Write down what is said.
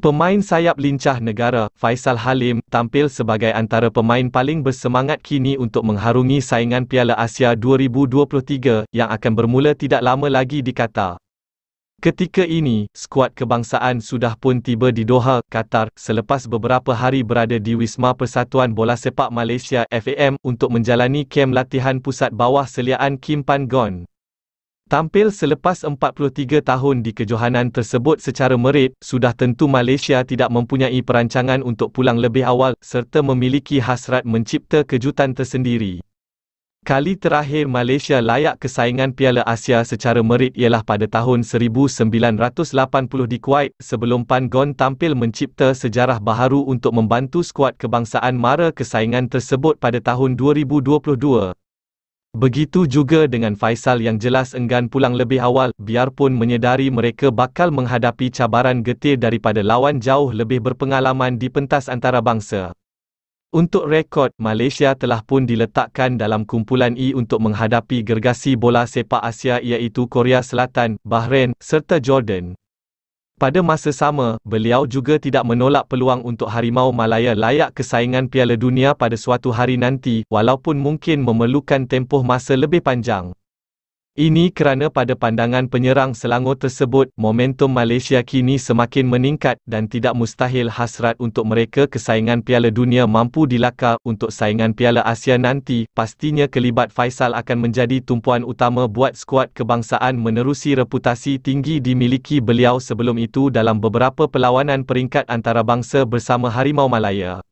Pemain sayap lincah negara, Faisal Halim, tampil sebagai antara pemain paling bersemangat kini untuk mengharungi saingan Piala Asia 2023 yang akan bermula tidak lama lagi di Qatar. Ketika ini, skuad kebangsaan sudah pun tiba di Doha, Qatar, selepas beberapa hari berada di Wisma Persatuan Bola Sepak Malaysia FAM untuk menjalani kem latihan pusat bawah seliaan Kim Pan Gon. Tampil selepas 43 tahun di kejohanan tersebut secara merit, sudah tentu Malaysia tidak mempunyai perancangan untuk pulang lebih awal serta memiliki hasrat mencipta kejutan tersendiri. Kali terakhir Malaysia layak kesaingan Piala Asia secara merit ialah pada tahun 1980 di Kuwait sebelum Pan Gon tampil mencipta sejarah baharu untuk membantu skuad kebangsaan mara kesaingan tersebut pada tahun 2022. Begitu juga dengan Faisal yang jelas enggan pulang lebih awal, biarpun menyedari mereka bakal menghadapi cabaran getir daripada lawan jauh lebih berpengalaman di pentas antarabangsa. Untuk rekod, Malaysia telah pun diletakkan dalam kumpulan E untuk menghadapi gergasi bola sepak Asia iaitu Korea Selatan, Bahrain, serta Jordan. Pada masa sama, beliau juga tidak menolak peluang untuk Harimau Malaya layak kesaingan Piala Dunia pada suatu hari nanti, walaupun mungkin memerlukan tempoh masa lebih panjang. Ini kerana pada pandangan penyerang Selangor tersebut, momentum Malaysia kini semakin meningkat dan tidak mustahil hasrat untuk mereka kesaingan Piala Dunia mampu dilakar untuk saingan Piala Asia nanti. Pastinya kelibat Faisal akan menjadi tumpuan utama buat skuad kebangsaan menerusi reputasi tinggi dimiliki beliau sebelum itu dalam beberapa perlawanan peringkat antarabangsa bersama Harimau Malaya.